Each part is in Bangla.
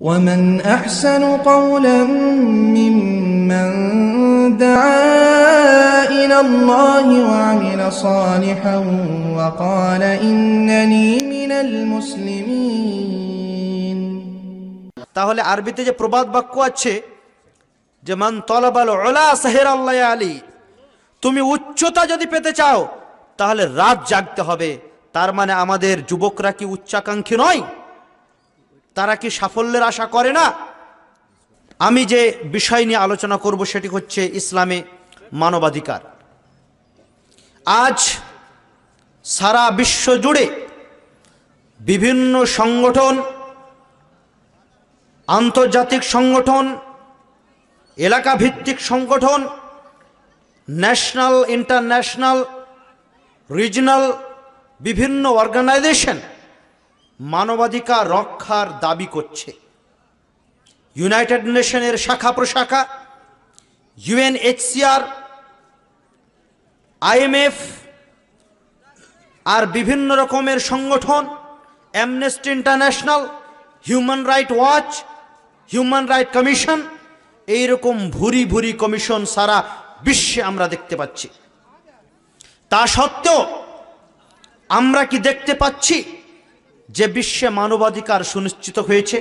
ومن أحسن قولا ممن دعا إلى الله وعمل صالحا وقال إنني من المسلمين তাহলে আরবিতে যে প্রবাদ বাক্য আছে যে মান তলাবাল ওলা সাহের আল্লাহ আলী তুমি উচ্চতা যদি পেতে চাও তাহলে রাত জাগতে হবে তার মানে আমাদের যুবকরা কি উচ্চাকাঙ্ক্ষী নয় তারা কি সাফল্যের আশা করে না আমি যে বিষয় নিয়ে আলোচনা করব সেটি হচ্ছে ইসলামে মানবাধিকার আজ সারা বিশ্ব জুড়ে বিভিন্ন সংগঠন আন্তর্জাতিক সংগঠন এলাকা ভিত্তিক সংগঠন ন্যাশনাল ইন্টারন্যাশনাল রিজনাল বিভিন্ন অর্গানাইজেশন মানবাধিকার রক্ষার দাবি করছে ইউনাইটেড নেশনের শাখা প্রশাখা ইউএনএইচসিআর আইএমএফ আর বিভিন্ন রকমের সংগঠন Amnesty International human right watch human right commission এইরকম ভুরি ভুরি কমিশন সারা বিশ্বে আমরা দেখতে পাচ্ছি তা সত্ত্বেও আমরা কি দেখতে পাচ্ছি যে বিশ্বে মানবাধিকার সুনিশ্চিত হয়েছে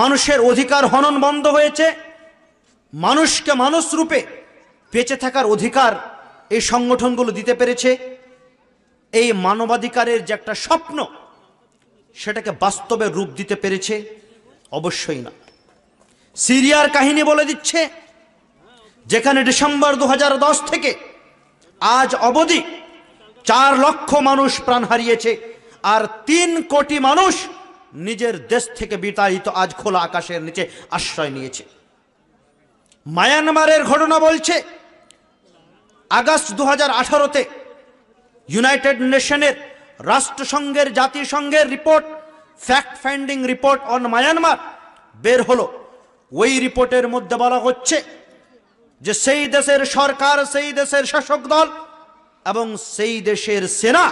মানুষের অধিকার হনন বন্ধ হয়েছে মানুষকে মানুষ রূপে বেঁচে থাকার অধিকার এই সংগঠনগুলো দিতে পেরেছে এই মানবাধিকারের যে একটা স্বপ্ন সেটাকে বাস্তবে রূপ দিতে পেরেছে অবশ্যই না সিরিয়ার কাহিনী বলে দিচ্ছে যেখানে ডিসেম্বর দু থেকে আজ অবধি চার লক্ষ মানুষ প্রাণ হারিয়েছে আর তিন কোটি মানুষ নিজের দেশ থেকে বিতাড়িত আজ খোলা আকাশের নিচে আশ্রয় নিয়েছে মায়ানমারের ঘটনা বলছে আগস্ট দু হাজার আঠারোতে ইউনাইটেড নেশনের রাষ্ট্রসংঘের জাতিসংঘের report fact finding report on Myanmar বের হলো ওই রিপোর্টের মধ্যে বলা হচ্ছে যে সেই দেশের সরকার সেই দেশের শাসক দল এবং সেই দেশের সেনা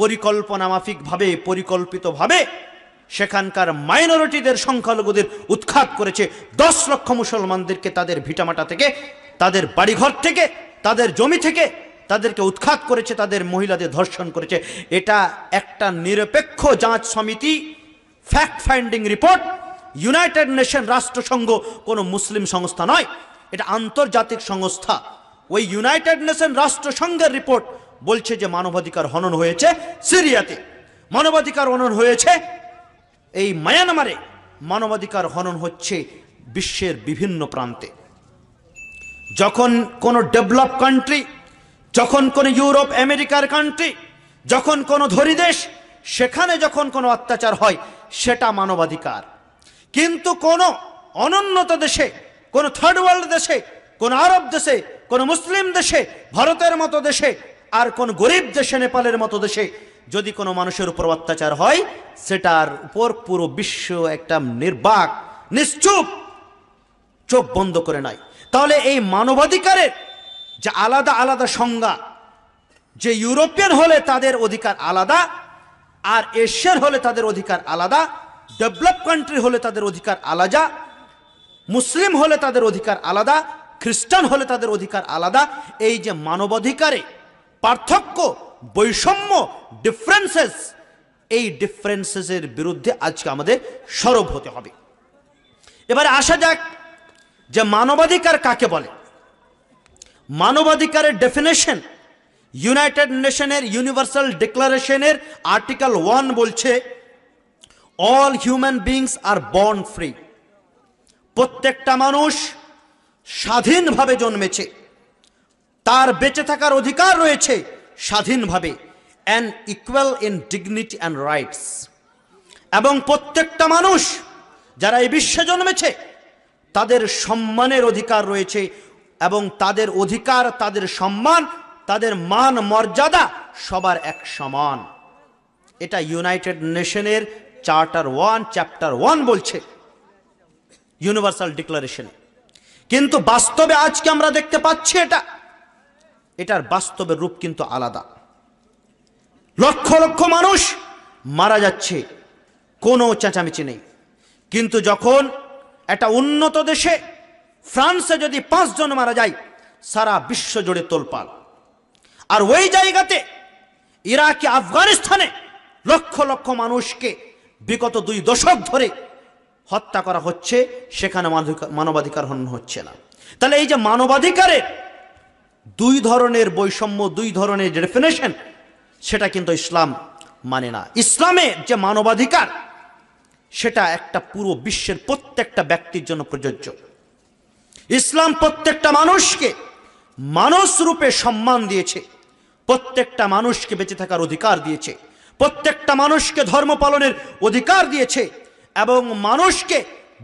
পরিকল্পনা মাফিকভাবে পরিকল্পিতভাবে সেখানকার মাইনরিটিদের সংখ্যালঘুদের উৎখাত করেছে দশ লক্ষ মুসলমানদেরকে তাদের ভিটামাটা থেকে তাদের বাড়িঘর থেকে তাদের জমি থেকে তাদেরকে উৎখাত করেছে তাদের মহিলাদের ধর্ষণ করেছে এটা একটা নিরপেক্ষ যাঁচ সমিতি fact finding report united nation রাষ্ট্রসংঘ কোনো মুসলিম সংস্থা নয় এটা আন্তর্জাতিক সংস্থা ওই ইউনাইটেড নেশন রাষ্ট্রসংঘের রিপোর্ট বলছে যে মানবাধিকার হনন হয়েছে সিরিয়াতে মানবাধিকার হনন হয়েছে এই মায়ানমারে মানবাধিকার হনন হচ্ছে বিশ্বের বিভিন্ন প্রান্তে যখন কোনো ডেভেলপ কান্ট্রি যখন কোনো ইউরোপ আমেরিকার কান্ট্রি যখন কোনো ধরি দেশ সেখানে যখন কোনো অত্যাচার হয় সেটা মানবাধিকার কিন্তু কোনো অনুন্নত দেশে কোনো থার্ড ওয়ার্ল্ড দেশে কোনো আরব দেশে কোনো মুসলিম দেশে ভারতের মতো দেশে আর কোন গরিব দেশে নেপালের মতো দেশে যদি কোনো মানুষের উপর অত্যাচার হয় সেটার উপর পুরো বিশ্ব একটা নির্বাক নিশ্চুপ চোখ বন্ধ করে নাই তাহলে এই মানবাধিকারের যে আলাদা আলাদা সংজ্ঞা যে ইউরোপিয়ান হলে তাদের অধিকার আলাদা আর এশিয়ার হলে তাদের অধিকার আলাদা ডেভেলপ কান্ট্রি হলে তাদের অধিকার আলাদা মুসলিম হলে তাদের অধিকার আলাদা খ্রিস্টান হলে তাদের অধিকার আলাদা এই যে মানবাধিকারে পার্থক্য বৈষম্য ডিফারেন্সেস এই ডিফারেন্সেসের বিরুদ্ধে আজকে আমাদের সরব হতে হবে এবারে আসা যাক যে মানবাধিকার কাকে বলে মানবাধিকারের ডেফিনেশন ইউনাইটেড নেশনের ইউনিভার্সাল ডিক্লারেশনের আর্টিকেল ওয়ান বলছে all human beings are born free প্রত্যেকটা মানুষ স্বাধীনভাবে জন্মেছে তার বেঁচে থাকার অধিকার রয়েছে স্বাধীনভাবে and equal in dignity and rights এবং প্রত্যেকটা মানুষ যারা এই বিশ্বে জন্মেছে তাদের সম্মানের অধিকার রয়েছে এবং তাদের অধিকার তাদের সম্মান তাদের মান মর্যাদা সবার এক সমান এটা ইউনাইটেড নেশনের চার্টার ওয়ান চ্যাপ্টার ওয়ান বলছে ইউনিভার্সাল ডিক্লারেশন কিন্তু বাস্তবে আজকে আমরা দেখতে পাচ্ছি এটা এটার বাস্তবের রূপ কিন্তু আলাদা লক্ষ লক্ষ মানুষ মারা যাচ্ছে কোনো চেঁচামেচি নেই কিন্তু যখন একটা উন্নত দেশে ফ্রান্সে যদি পাঁচজন মারা যায় সারা বিশ্ব জুড়ে তোলপাল আর ওই জায়গাতে ইরাকে আফগানিস্তানে লক্ষ লক্ষ মানুষকে বিগত দুই দশক ধরে হত্যা করা হচ্ছে সেখানে মানবাধিকার হনন হচ্ছে না তাহলে এই যে মানবাধিকারের দুই ধরনের বৈষম্য দুই ধরনের ডেফিনেশন সেটা কিন্তু ইসলাম মানে না ইসলামে যে মানবাধিকার সেটা একটা পুরো বিশ্বের প্রত্যেকটা ব্যক্তির জন্য প্রযোজ্য ইসলাম প্রত্যেকটা মানুষকে মানুষ রূপে সম্মান দিয়েছে প্রত্যেকটা মানুষকে বেঁচে থাকার অধিকার দিয়েছে প্রত্যেকটা মানুষকে ধর্ম পালনের অধিকার দিয়েছে এবং মানুষকে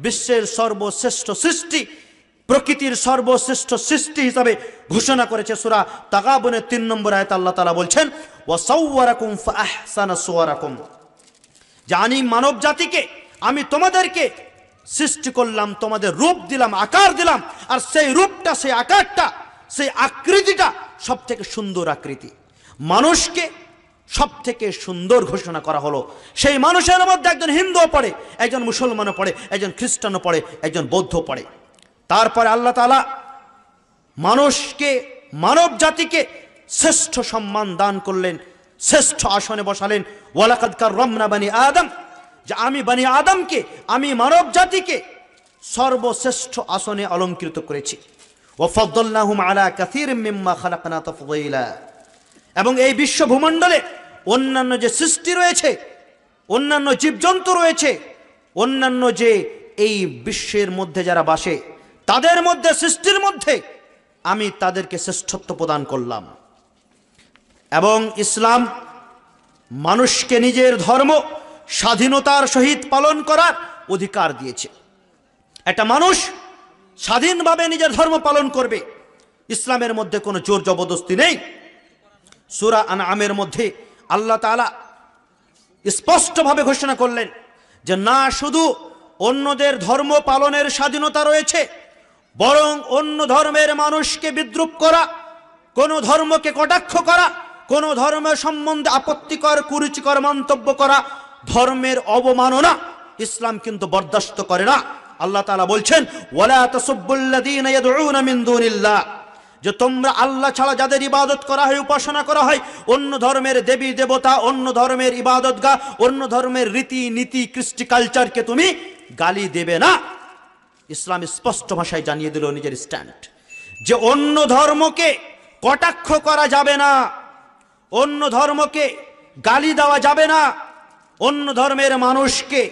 বিশ্বের সর্বশ্রেষ্ঠ সৃষ্টি প্রকৃতির সর্বশ্রেষ্ঠ সৃষ্টি হিসাবে ঘোষণা করেছে সুরা তাগাবনের তিন নম্বর আয়তা আল্লাহ তালা বলছেন ওয়াসাউয়ারাকুম ফাহসানা সোয়ারাকুম যে আমি মানব জাতিকে আমি তোমাদেরকে সৃষ্টি করলাম তোমাদের রূপ দিলাম আকার দিলাম আর সেই রূপটা সেই আকারটা সেই আকৃতিটা সব থেকে সুন্দর আকৃতি মানুষকে সব থেকে সুন্দর ঘোষণা করা হলো সেই মানুষের মধ্যে একজন হিন্দুও পড়ে একজন মুসলমানও পড়ে একজন খ্রিস্টানও পড়ে একজন বৌদ্ধ পড়ে তারপরে আল্লাহ তালা মানুষকে মানব জাতিকে শ্রেষ্ঠ সম্মান দান করলেন শ্রেষ্ঠ আসনে বসালেন ওয়ালাকাদকার রমনা বানি আদম যে আমি বানি আদমকে আমি মানব জাতিকে সর্বশ্রেষ্ঠ আসনে অলঙ্কৃত করেছি ওফদ্দুল্লাহুম আলা কাসির মিম্মা খালাকনা তফদইলা এবং এই বিশ্ব ভূমণ্ডলে অন্যান্য যে সৃষ্টি রয়েছে অন্যান্য জীবজন্তু রয়েছে অন্যান্য যে এই বিশ্বের মধ্যে যারা বাসে তাদের মধ্যে সৃষ্টির মধ্যে আমি তাদেরকে শ্রেষ্ঠত্ব প্রদান করলাম এবং ইসলাম মানুষকে নিজের ধর্ম স্বাধীনতার সহিত পালন করার অধিকার দিয়েছে একটা মানুষ স্বাধীনভাবে নিজের ধর্ম পালন করবে ইসলামের মধ্যে কোনো জোর জবরদস্তি নেই সুরা আন আমের মধ্যে আল্লাহ তালা স্পষ্টভাবে ঘোষণা করলেন যে না শুধু অন্যদের ধর্ম পালনের স্বাধীনতা রয়েছে বরং অন্য ধর্মের মানুষকে বিদ্রুপ করা কোনো ধর্মকে কটাক্ষ করা কোনো ধর্ম সম্বন্ধে আপত্তিকর কুরুচিকর মন্তব্য করা ধর্মের অবমাননা ইসলাম কিন্তু বরদাস্ত করে না আল্লাহ তালা বলছেন ওলা যে তোমরা আল্লাহ ছাড়া যাদের ইবাদত করা হয় উপাসনা করা হয় অন্য ধর্মের দেবী দেবতা অন্য ধর্মের ইবাদত গা অন্য ধর্মের রীতি নীতি কৃষ্টি কালচারকে তুমি গালি দেবে না ইসলাম স্পষ্ট ভাষায় জানিয়ে দিল নিজের স্ট্যান্ড যে অন্য ধর্মকে কটাক্ষ করা যাবে না অন্য ধর্মকে গালি দেওয়া যাবে না অন্য ধর্মের মানুষকে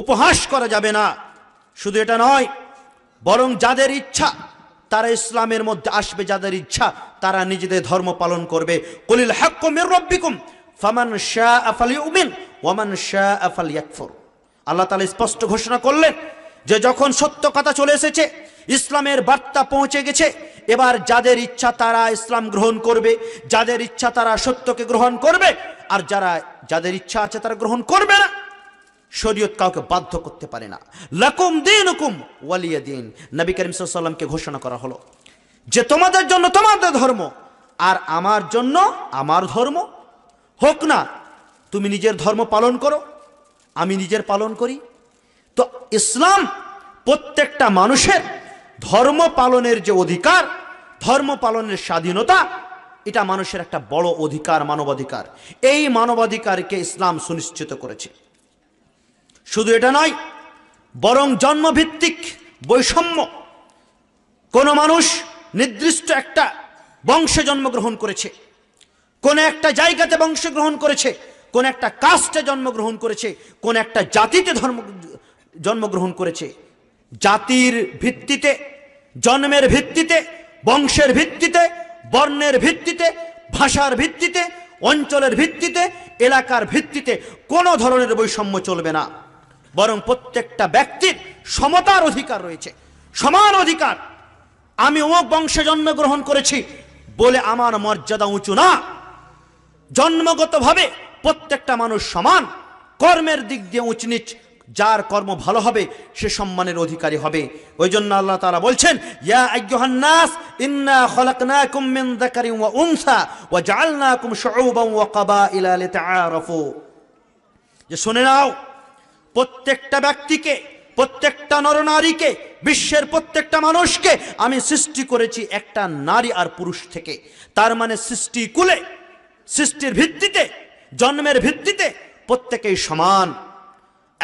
উপহাস করা যাবে না শুধু এটা নয় বরং যাদের ইচ্ছা তারা ইসলামের মধ্যে আসবে যাদের ইচ্ছা তারা নিজেদের ধর্ম পালন করবে কলিল হাক্কুমের রব্বিকুম ফামান শাহ আফালি উমিন ওয়ামান শাহ আফাল ইয়াকফর আল্লাহ তালা স্পষ্ট ঘোষণা করলেন যে যখন সত্য কথা চলে এসেছে ইসলামের বার্তা পৌঁছে গেছে এবার যাদের ইচ্ছা তারা ইসলাম গ্রহণ করবে যাদের ইচ্ছা তারা সত্যকে গ্রহণ করবে আর যারা যাদের ইচ্ছা আছে তারা গ্রহণ করবে না শরীয়ত কাউকে বাধ্য করতে পারে না লাকুম দিন হুকুম ওয়ালিয়া দিন নবী করিম সাল্লামকে ঘোষণা করা হলো যে তোমাদের জন্য তোমাদের ধর্ম আর আমার জন্য আমার ধর্ম হোক না তুমি নিজের ধর্ম পালন করো আমি নিজের পালন করি তো ইসলাম প্রত্যেকটা মানুষের ধর্ম পালনের যে অধিকার ধর্ম পালনের স্বাধীনতা এটা মানুষের একটা বড় অধিকার মানবাধিকার এই মানবাধিকারকে ইসলাম সুনিশ্চিত করেছে শুধু এটা নয় বরং জন্মভিত্তিক বৈষম্য কোনো মানুষ নির্দিষ্ট একটা বংশে জন্মগ্রহণ করেছে কোন একটা জায়গাতে বংশগ্রহণ করেছে কোন একটা কাস্টে জন্মগ্রহণ করেছে কোন একটা জাতিতে ধর্ম জন্মগ্রহণ করেছে জাতির ভিত্তিতে জন্মের ভিত্তিতে বংশের ভিত্তিতে বর্ণের ভিত্তিতে ভাষার ভিত্তিতে অঞ্চলের ভিত্তিতে এলাকার ভিত্তিতে কোনো ধরনের বৈষম্য চলবে না বরং প্রত্যেকটা ব্যক্তির সমতার অধিকার রয়েছে সমান অধিকার আমি অমুক বংশে জন্মগ্রহণ করেছি বলে আমার মর্যাদা উঁচু না জন্মগতভাবে প্রত্যেকটা মানুষ সমান কর্মের দিক দিয়ে উঁচনিচ যার কর্ম ভালো হবে সে সম্মানের অধিকারী হবে ওই জন্য আল্লাহ তারা বলছেন ইয়া ইন্না যে শুনে নাও প্রত্যেকটা ব্যক্তিকে প্রত্যেকটা নরনারীকে বিশ্বের প্রত্যেকটা মানুষকে আমি সৃষ্টি করেছি একটা নারী আর পুরুষ থেকে তার মানে সৃষ্টি কুলে সৃষ্টির ভিত্তিতে জন্মের ভিত্তিতে প্রত্যেকেই সমান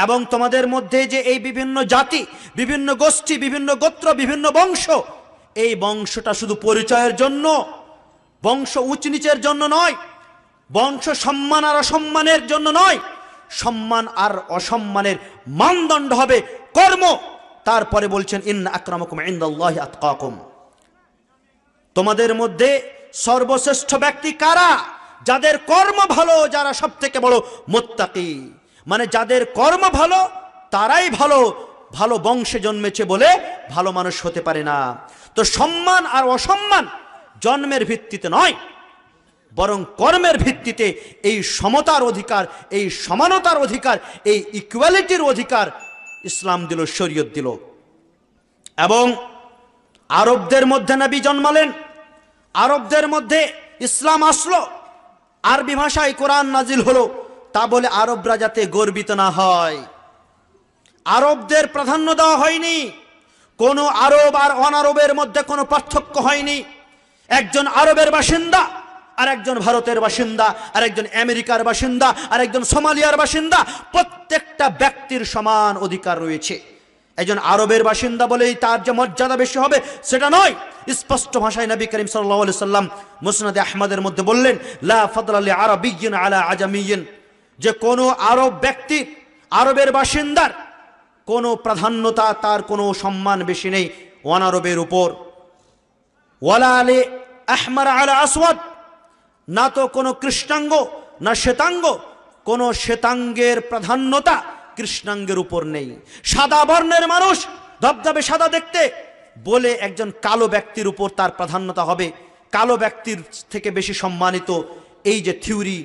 এবং তোমাদের মধ্যে যে এই বিভিন্ন জাতি বিভিন্ন গোষ্ঠী বিভিন্ন গোত্র বিভিন্ন বংশ এই বংশটা শুধু পরিচয়ের জন্য বংশ উঁচ নিচের জন্য নয় বংশ সম্মান আর অসম্মানের জন্য নয় সম্মান আর অসম্মানের মানদণ্ড হবে কর্ম তারপরে বলছেন ইন আক্রমকুম ইন্দাল্লাহ আতকাকুম তোমাদের মধ্যে সর্বশ্রেষ্ঠ ব্যক্তি কারা যাদের কর্ম ভালো যারা সব থেকে বড় মোত্তাকি মানে যাদের কর্ম ভালো তারাই ভালো ভালো বংশে জন্মেছে বলে ভালো মানুষ হতে পারে না তো সম্মান আর অসম্মান জন্মের ভিত্তিতে নয় বরং কর্মের ভিত্তিতে এই সমতার অধিকার এই সমানতার অধিকার এই ইকুয়ালিটির অধিকার ইসলাম দিল শরীয়ত দিল এবং আরবদের মধ্যে নাবি জন্মালেন আরবদের মধ্যে ইসলাম আসলো আরবি ভাষায় কোরআন নাজিল হলো তা বলে আরবরা যাতে গর্বিত না হয় আরবদের প্রাধান্য দেওয়া হয়নি কোনো আরব আর অনারবের মধ্যে কোনো পার্থক্য হয়নি একজন আরবের বাসিন্দা আর একজন ভারতের বাসিন্দা আর একজন আমেরিকার বাসিন্দা আর একজন সোমালিয়ার বাসিন্দা প্রত্যেকটা ব্যক্তির সমান অধিকার রয়েছে একজন আরবের বাসিন্দা বলেই তার যে মর্যাদা বেশি হবে সেটা নয় স্পষ্ট ভাষায় নবী করিম সাল্লাহ সাল্লাম মুসনাদে আহমদের মধ্যে বললেন লা আলা আজামিয়েন যে কোনো আরব ব্যক্তি আরবের বাসিন্দার কোনো প্রাধান্যতা তার কোনো সম্মান বেশি নেই ওয়ানারবের উপর ওয়ালা আলী আহমার আলা আসওয়াদ না তো কোনো কৃষ্ণাঙ্গ না শ্বেতাঙ্গ কোনো শ্বেতাঙ্গের প্রাধান্যতা কৃষ্ণাঙ্গের উপর নেই সাদা বর্ণের মানুষ ধবধবে সাদা দেখতে বলে একজন কালো ব্যক্তির উপর তার প্রাধান্যতা হবে কালো ব্যক্তির থেকে বেশি সম্মানিত এই যে থিওরি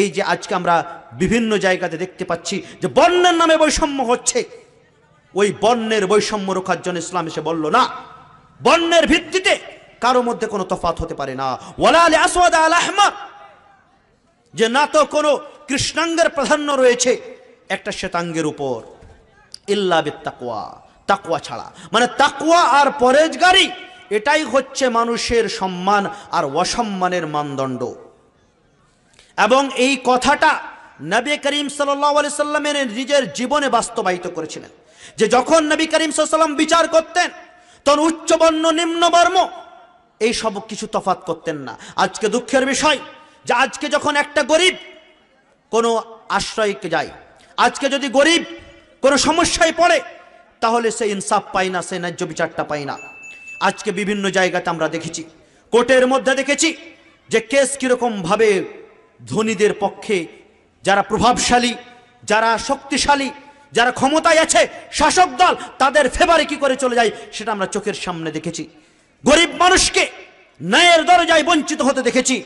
এই যে আজকে আমরা বিভিন্ন জায়গাতে দেখতে পাচ্ছি যে বর্ণের নামে বৈষম্য হচ্ছে ওই বর্ণের বৈষম্য রোখার জন্য ইসলাম এসে বলল না বর্ণের ভিত্তিতে কারো মধ্যে কোনো তফাত হতে পারে না ওয়ালাল আসওয়াদ আল আহমদ যে না তো কোনো কৃষ্ণাঙ্গের প্রাধান্য রয়েছে একটা শ্বেতাঙ্গের উপর ইল্লা তাকুয়া তাকুয়া ছাড়া মানে তাকুয়া আর পরেজগারি এটাই হচ্ছে মানুষের সম্মান আর অসম্মানের মানদণ্ড এবং এই কথাটা নবী করিম সাল্লি সাল্লামের নিজের জীবনে বাস্তবায়িত করেছিলেন যে যখন নবী করিম সাল্লাম বিচার করতেন তখন উচ্চবর্ণ নিম্নবর্ম এই সব কিছু তফাত করতেন না আজকে দুঃখের বিষয় যে আজকে যখন একটা গরিব কোনো আশ্রয়কে যায় আজকে যদি গরিব কোনো সমস্যায় পড়ে তাহলে সে ইনসাফ পায় না সে ন্যায্য বিচারটা পায় না আজকে বিভিন্ন জায়গাতে আমরা দেখেছি কোর্টের মধ্যে দেখেছি যে কেস কীরকমভাবে ধনীদের পক্ষে যারা প্রভাবশালী যারা শক্তিশালী যারা ক্ষমতায় আছে শাসক দল তাদের ফেভারে কি করে চলে যায় সেটা আমরা চোখের সামনে দেখেছি গরিব মানুষকে ন্যায়ের দরজায় বঞ্চিত হতে দেখেছি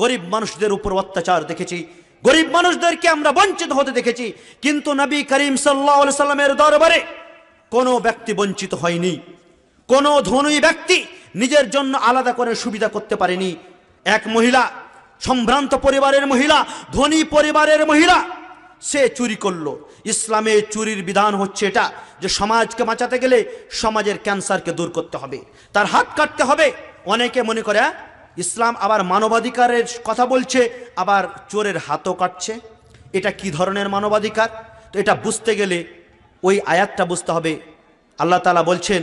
গরিব মানুষদের উপর অত্যাচার দেখেছি গরিব মানুষদেরকে আমরা বঞ্চিত হতে দেখেছি কিন্তু নবী করিম সাল্লাহ সাল্লামের দরবারে কোনো ব্যক্তি বঞ্চিত হয়নি কোনো ধনী ব্যক্তি নিজের জন্য আলাদা করে সুবিধা করতে পারেনি এক মহিলা সম্ভ্রান্ত পরিবারের মহিলা ধনী পরিবারের মহিলা সে চুরি করলো ইসলামে চুরির বিধান হচ্ছে এটা যে সমাজকে বাঁচাতে গেলে সমাজের ক্যান্সারকে দূর করতে হবে তার হাত কাটতে হবে অনেকে মনে করে হ্যাঁ, ইসলাম আবার মানবাধিকারের কথা বলছে আবার চোরের হাতও কাটছে এটা কি ধরনের মানবাধিকার তো এটা বুঝতে গেলে ওই আয়াতটা বুঝতে হবে আল্লাহ তালা বলছেন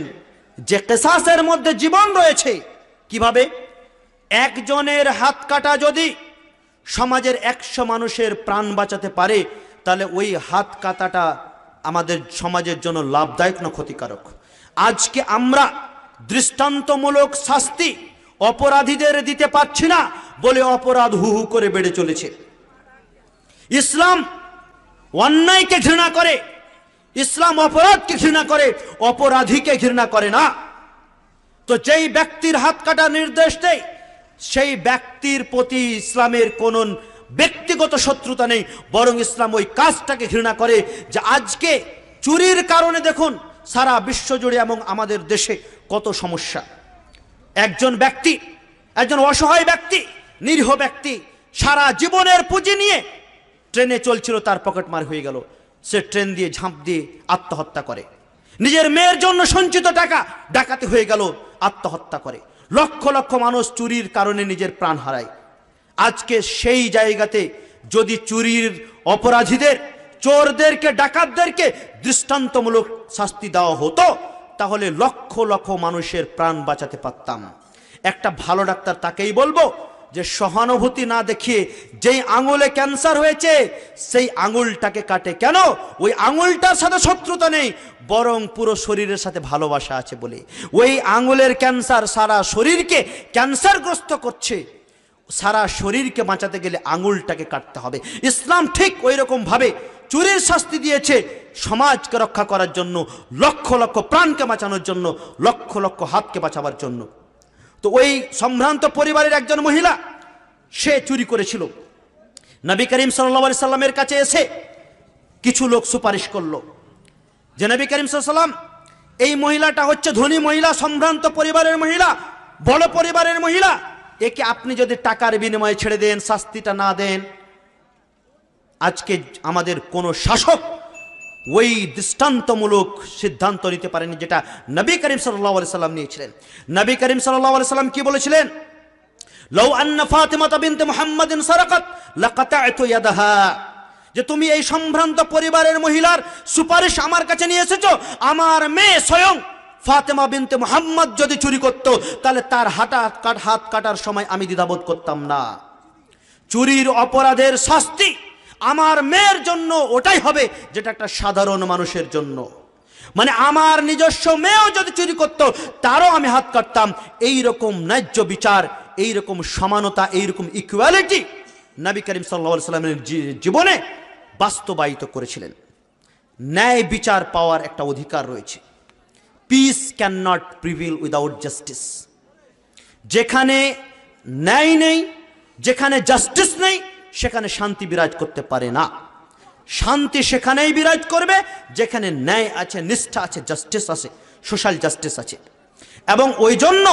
যে কেসাসের মধ্যে জীবন রয়েছে কিভাবে একজনের হাত কাটা যদি সমাজের একশো মানুষের প্রাণ বাঁচাতে পারে তাহলে ওই হাত কাটাটা আমাদের সমাজের জন্য লাভদায়ক না ক্ষতিকারক আজকে আমরা দৃষ্টান্তমূলক শাস্তি অপরাধীদের দিতে পারছি না বলে অপরাধ হু হু করে বেড়ে চলেছে ইসলাম অন্যায়কে ঘৃণা করে ইসলাম অপরাধকে ঘৃণা করে অপরাধীকে ঘৃণা করে না তো যেই ব্যক্তির হাত কাটা নির্দেশ দেয় সেই ব্যক্তির প্রতি ইসলামের কোন ব্যক্তিগত শত্রুতা নেই বরং ইসলাম ওই কাজটাকে ঘৃণা করে যে আজকে চুরির কারণে দেখুন সারা বিশ্বজুড়ে এবং আমাদের দেশে কত সমস্যা একজন ব্যক্তি একজন অসহায় ব্যক্তি নিরীহ ব্যক্তি সারা জীবনের পুঁজি নিয়ে ট্রেনে চলছিল তার পকেট মার হয়ে গেল সে ট্রেন দিয়ে ঝাঁপ দিয়ে আত্মহত্যা করে নিজের মেয়ের জন্য সঞ্চিত টাকা ডাকাতি হয়ে গেল আত্মহত্যা করে লক্ষ লক্ষ মানুষ চুরির কারণে নিজের প্রাণ হারায় আজকে সেই জায়গাতে যদি চুরির অপরাধীদের চোরদেরকে ডাকাতদেরকে দৃষ্টান্তমূলক শাস্তি দেওয়া হতো তাহলে লক্ষ লক্ষ মানুষের প্রাণ বাঁচাতে পারতাম একটা ভালো ডাক্তার তাকেই বলবো যে সহানুভূতি না দেখিয়ে যেই আঙুলে ক্যান্সার হয়েছে সেই আঙুলটাকে কাটে কেন ওই আঙুলটার সাথে শত্রুতা নেই বরং পুরো শরীরের সাথে ভালোবাসা আছে বলে ওই আঙুলের ক্যান্সার সারা শরীরকে ক্যান্সারগ্রস্ত করছে সারা শরীরকে বাঁচাতে গেলে আঙুলটাকে কাটতে হবে ইসলাম ঠিক ওই রকমভাবে চুরির শাস্তি দিয়েছে সমাজকে রক্ষা করার জন্য লক্ষ লক্ষ প্রাণকে বাঁচানোর জন্য লক্ষ লক্ষ হাতকে বাঁচাবার জন্য তো ওই সম্ভ্রান্ত পরিবারের একজন মহিলা সে চুরি করেছিল নবী করিম সাল্লা সাল্লামের কাছে এসে কিছু লোক সুপারিশ করলো যে নবী করিম সাল্লাম এই মহিলাটা হচ্ছে ধনী মহিলা সম্ভ্রান্ত পরিবারের মহিলা বড় পরিবারের মহিলা একে আপনি যদি টাকার বিনিময়ে ছেড়ে দেন শাস্তিটা না দেন আজকে আমাদের কোনো শাসক ওই দৃষ্টান্তমূলক সিদ্ধান্ত নিতে পারেনি যেটা নবী করিম সাল্লাহ আলি সাল্লাম নিয়েছিলেন নবী করিম সাল্লাহ আলি সাল্লাম কি বলেছিলেন লৌ আন্না ফাতেমাতা বিনতে মোহাম্মদিন সারাকাত লাকাতা এত যে তুমি এই সম্ভ্রান্ত পরিবারের মহিলার সুপারিশ আমার কাছে নিয়ে এসেছ আমার মেয়ে স্বয়ং ফাতেমা বিনতে মোহাম্মদ যদি চুরি করত তাহলে তার হাটা কাট হাত কাটার সময় আমি দ্বিধাবোধ করতাম না চুরির অপরাধের শাস্তি আমার মেয়ের জন্য ওটাই হবে যেটা একটা সাধারণ মানুষের জন্য মানে আমার নিজস্ব মেয়েও যদি চুরি করত তারও আমি হাত কাটতাম এই রকম ন্যায্য বিচার এই রকম সমানতা এই রকম ইকুয়ালিটি নবী করিম সাল্লা সাল্লামের জীবনে বাস্তবায়িত করেছিলেন ন্যায় বিচার পাওয়ার একটা অধিকার রয়েছে peace can not prevail without justice যেখানে ন্যায় নেই যেখানে জাস্টিস নেই সেখানে শান্তি বিরাজ করতে পারে না শান্তি সেখানেই বিরাজ করবে যেখানে ন্যায় আছে নিষ্ঠা আছে জাস্টিস আছে সোশ্যাল জাস্টিস আছে এবং ওই জন্য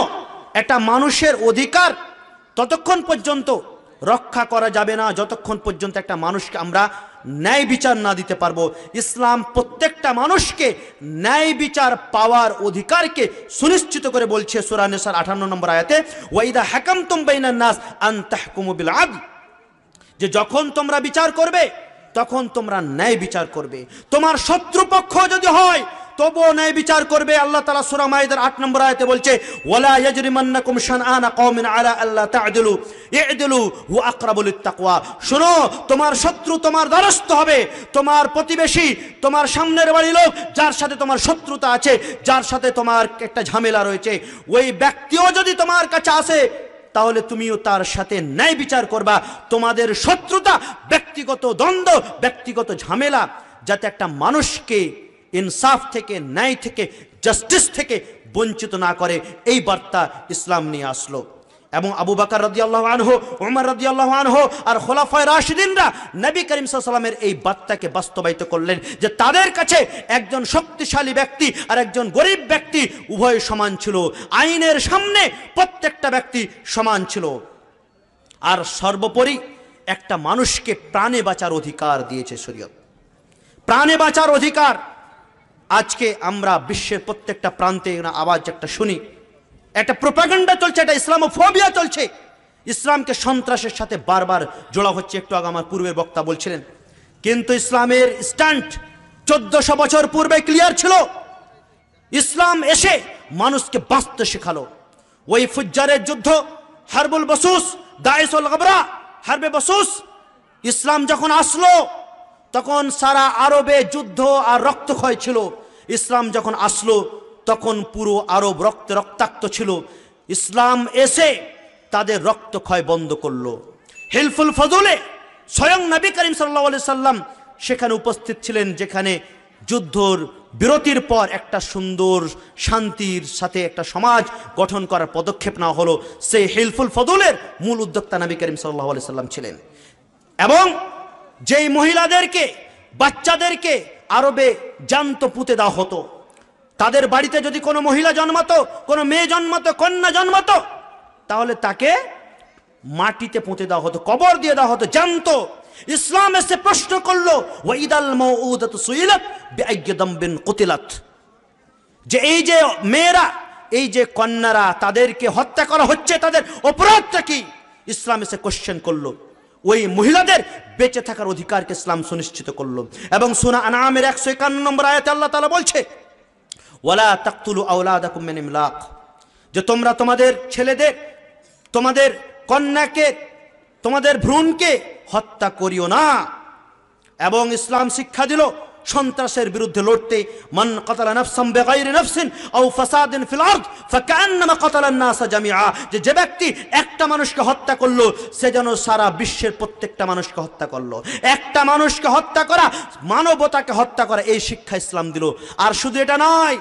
এটা মানুষের অধিকার ততক্ষণ পর্যন্ত রক্ষা করা যাবে না যতক্ষণ পর্যন্ত একটা মানুষকে আমরা ন্যায় বিচার না দিতে পারবো ইসলাম প্রত্যেকটা মানুষকে ন্যায় বিচার পাওয়ার অধিকারকে সুনিশ্চিত করে বলছে সুরানেসার আঠান্ন নম্বর আয়াতে ওয়াইদা হ্যাকাম তুম্বাইনার নাস আন্তাহকুমুবিল আদ যে যখন তোমরা বিচার করবে তখন তোমরা ন্যায় বিচার করবে তোমার শত্রুপক্ষ যদি হয় তবুও ন্যায় বিচার করবে আল্লাহ তালা মায়েদের আট নম্বর আয়তে বলছে ওলা ইয়াজরিমান্না কুমশান আনা কমিন আলা আল্লাহ তাদুলু এদুলু হু আকরাবুল তাকওয়া শোনো তোমার শত্রু তোমার দ্বারস্থ হবে তোমার প্রতিবেশী তোমার সামনের বাড়ি লোক যার সাথে তোমার শত্রুতা আছে যার সাথে তোমার একটা ঝামেলা রয়েছে ওই ব্যক্তিও যদি তোমার কাছে আসে তাহলে তুমিও তার সাথে ন্যায় বিচার করবা তোমাদের শত্রুতা ব্যক্তিগত দ্বন্দ্ব ব্যক্তিগত ঝামেলা যাতে একটা মানুষকে ইনসাফ থেকে ন্যায় থেকে জাস্টিস থেকে বঞ্চিত না করে এই বার্তা ইসলাম নিয়ে আসলো এবং আবু বাকার রদি আল্লাহ আনহো উমার রদি আল্লাহ আনহো আর খোলাফায় রাশিদিনরা নবী করিম সাল্লামের এই বার্তাকে বাস্তবায়িত করলেন যে তাদের কাছে একজন শক্তিশালী ব্যক্তি আর একজন গরিব ব্যক্তি উভয় সমান ছিল আইনের সামনে প্রত্যেকটা ব্যক্তি সমান ছিল আর সর্বোপরি একটা মানুষকে প্রাণে বাঁচার অধিকার দিয়েছে শরীয়ত প্রাণে বাঁচার অধিকার আজকে আমরা বিশ্বের প্রত্যেকটা প্রান্তে আওয়াজ একটা শুনি একটা প্রোপাগান্ডা চলছে একটা ইসলামোফোবিয়া চলছে ইসলামকে সন্ত্রাসের সাথে বারবার জোড়া হচ্ছে একটু আগে আমার পূর্বের বক্তা বলছিলেন কিন্তু ইসলামের স্ট্যান্ড চোদ্দশো বছর পূর্বে ক্লিয়ার ছিল ইসলাম এসে মানুষকে বাঁচতে শেখালো ওই ফুজ্জারের যুদ্ধ হারবুল বসুস দায়েসল গবরা হারবে বসুস ইসলাম যখন আসলো তখন সারা আরবে যুদ্ধ আর রক্তক্ষয় ছিল ইসলাম যখন আসলো তখন পুরো আরব রক্তে রক্তাক্ত ছিল ইসলাম এসে তাদের রক্তক্ষয় বন্ধ করল হেলফুল ফজলে স্বয়ং নবী করিম সাল্লা সাল্লাম সেখানে উপস্থিত ছিলেন যেখানে যুদ্ধর বিরতির পর একটা সুন্দর শান্তির সাথে একটা সমাজ গঠন করার পদক্ষেপ নেওয়া হলো সেই হেলফুল ফদুলের মূল উদ্যোক্তা নবী করিম সাল্লাহ আলি সাল্লাম ছিলেন এবং যেই মহিলাদেরকে বাচ্চাদেরকে আরবে জান্ত পুঁতে দেওয়া হতো তাদের বাড়িতে যদি কোনো মহিলা জন্মাতো কোনো মেয়ে জন্মাতো কন্যা জন্মাতো তাহলে তাকে মাটিতে পুঁতে দেওয়া হতো কবর দিয়ে দেওয়া হতো জানতো ইসলাম এসে প্রশ্ন করলো যে এই যে মেয়েরা এই যে কন্যারা তাদেরকে হত্যা করা হচ্ছে তাদের অপরাধটা কি ইসলাম এসে কোশ্চেন করলো ওই মহিলাদের বেঁচে থাকার অধিকারকে ইসলাম সুনিশ্চিত করলো এবং সোনা আনামের একশো একান্ন নম্বর আয়াতে আল্লাহ তালা বলছে ওয়ালা তাকতুলু আউলাদাকুম মিন ইমলাক যে তোমরা তোমাদের ছেলেদের তোমাদের কন্যাকে তোমাদের ভ্রূণকে হত্যা করিও না এবং ইসলাম শিক্ষা দিল সন্ত্রাসের বিরুদ্ধে লড়তে মান কতলা নাফসাম বেগাইরে নফসিন আও ফাসাদিন ফিল আরদ ফাকান্নামা কতালান নাসা জামিআ যে যে ব্যক্তি একটা মানুষকে হত্যা করলো সে যেন সারা বিশ্বের প্রত্যেকটা মানুষকে হত্যা করলো একটা মানুষকে হত্যা করা মানবতাকে হত্যা করা এই শিক্ষা ইসলাম দিল আর শুধু এটা নয়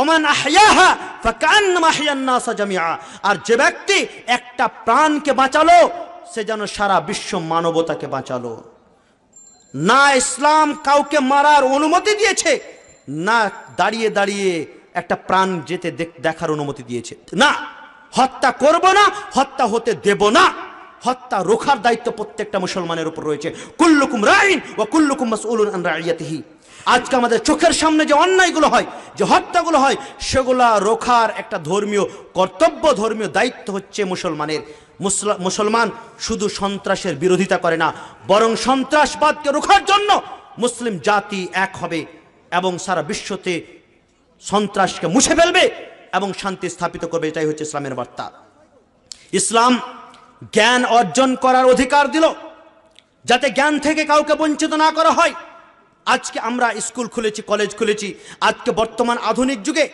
ওমান আহিয়াহা ফাকান্নামা হিয়ান নাসা জামিআ আর যে ব্যক্তি একটা প্রাণকে বাঁচালো সে যেন সারা বিশ্ব মানবতাকে বাঁচালো না ইসলাম কাউকে মারার অনুমতি দিয়েছে না দাঁড়িয়ে দাঁড়িয়ে একটা প্রাণ যেতে দেখার অনুমতি দিয়েছে না হত্যা করব না হত্যা হতে দেব না হত্যা রোখার দায়িত্ব প্রত্যেকটা মুসলমানের উপর রয়েছে কুল্লুকুম রাইন ও কুল্লুকুম রাইয়াতিহি আজকে আমাদের চোখের সামনে যে অন্যায়গুলো হয় যে হত্যাগুলো হয় সেগুলা রোখার একটা ধর্মীয় কর্তব্য ধর্মীয় দায়িত্ব হচ্ছে মুসলমানের মুসলমান শুধু সন্ত্রাসের বিরোধিতা করে না বরং সন্ত্রাসবাদকে রোখার জন্য মুসলিম জাতি এক হবে এবং সারা বিশ্বতে সন্ত্রাসকে মুছে ফেলবে এবং শান্তি স্থাপিত করবে এটাই হচ্ছে ইসলামের বার্তা ইসলাম জ্ঞান অর্জন করার অধিকার দিল যাতে জ্ঞান থেকে কাউকে বঞ্চিত না করা হয় আজকে আমরা স্কুল খুলেছি কলেজ খুলেছি আজকে বর্তমান আধুনিক যুগে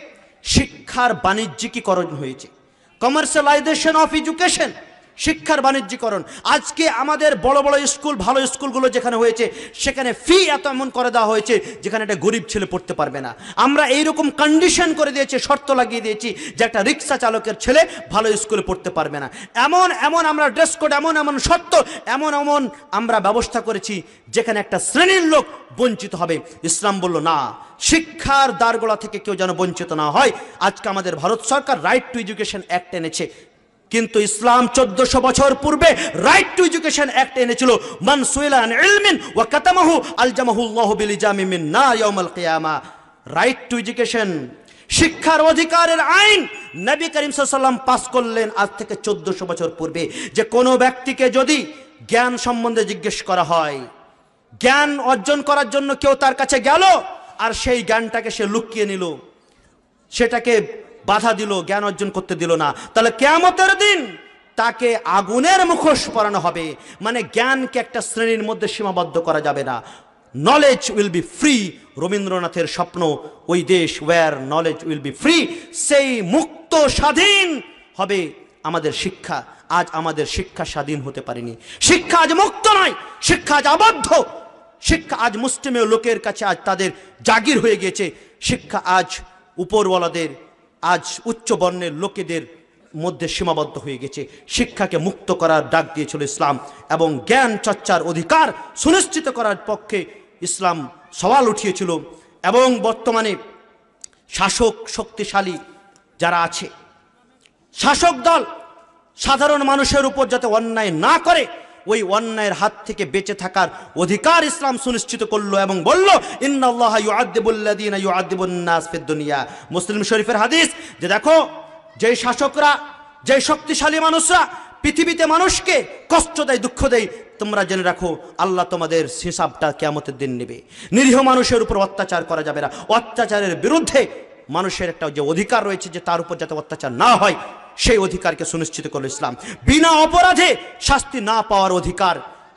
শিক্ষার বাণিজ্যিকীকরণ হয়েছে কমার্শিয়ালাইজেশন অফ এডুকেশন শিক্ষার বাণিজ্যিকরণ আজকে আমাদের বড় বড় স্কুল ভালো স্কুলগুলো যেখানে হয়েছে সেখানে ফি এত এমন করে দেওয়া হয়েছে যেখানে একটা গরিব ছেলে পড়তে পারবে না আমরা এইরকম কন্ডিশন করে দিয়েছি শর্ত লাগিয়ে দিয়েছি যে একটা রিক্সা চালকের ছেলে ভালো স্কুলে পড়তে পারবে না এমন এমন আমরা ড্রেস কোড এমন এমন শর্ত এমন এমন আমরা ব্যবস্থা করেছি যেখানে একটা শ্রেণীর লোক বঞ্চিত হবে ইসলাম বলল না শিক্ষার দ্বারগোলা থেকে কেউ যেন বঞ্চিত না হয় আজকে আমাদের ভারত সরকার রাইট টু এডুকেশন অ্যাক্ট এনেছে কিন্তু ইসলাম চোদ্দশো বছর পূর্বে রাইট টু এডুকেশন অ্যাক্ট এনেছিল মান সুইলান ইলমিন কাতামাহু জামিমিন না রাইট টু এডুকেশন শিক্ষার অধিকারের আইন নবী করিম সাল্লাম পাস করলেন আজ থেকে চোদ্দশো বছর পূর্বে যে কোনো ব্যক্তিকে যদি জ্ঞান সম্বন্ধে জিজ্ঞেস করা হয় জ্ঞান অর্জন করার জন্য কেউ তার কাছে গেল আর সেই জ্ঞানটাকে সে লুকিয়ে নিল সেটাকে বাধা দিল জ্ঞান অর্জন করতে দিল না তাহলে কেমতের দিন তাকে আগুনের মুখোশ পরানো হবে মানে জ্ঞানকে একটা শ্রেণীর মধ্যে সীমাবদ্ধ করা যাবে না নলেজ উইল বি ফ্রি রবীন্দ্রনাথের স্বপ্ন ওই দেশ where knowledge will be free সেই মুক্ত স্বাধীন হবে আমাদের শিক্ষা আজ আমাদের শিক্ষা স্বাধীন হতে পারেনি শিক্ষা আজ মুক্ত নয় শিক্ষা আজ আবদ্ধ শিক্ষা আজ মুসলিমের লোকের কাছে আজ তাদের জাগির হয়ে গেছে শিক্ষা আজ উপরওয়ালাদের আজ উচ্চ বর্ণের লোকেদের মধ্যে সীমাবদ্ধ হয়ে গেছে শিক্ষাকে মুক্ত করার ডাক দিয়েছিল ইসলাম এবং জ্ঞান চর্চার অধিকার সুনিশ্চিত করার পক্ষে ইসলাম সওয়াল উঠিয়েছিল এবং বর্তমানে শাসক শক্তিশালী যারা আছে শাসক দল সাধারণ মানুষের উপর যাতে অন্যায় না করে ওই অন্যায়ের হাত থেকে বেঁচে থাকার অধিকার ইসলাম সুনিশ্চিত করলো এবং বলল ইন্নআল্লাহ মুসলিম শরীফের হাদিস যে দেখো যে শাসকরা যে শক্তিশালী মানুষরা পৃথিবীতে মানুষকে কষ্ট দেয় দুঃখ দেয় তোমরা জেনে রাখো আল্লাহ তোমাদের হিসাবটা কেমতের দিন নেবে নিরীহ মানুষের উপর অত্যাচার করা যাবে না অত্যাচারের বিরুদ্ধে মানুষের একটা যে অধিকার রয়েছে যে তার উপর যাতে অত্যাচার না হয় সেই অধিকারকে সুনিশ্চিত করলো ইসলাম বিনা অপরাধে শাস্তি না পাওয়ার অধিকার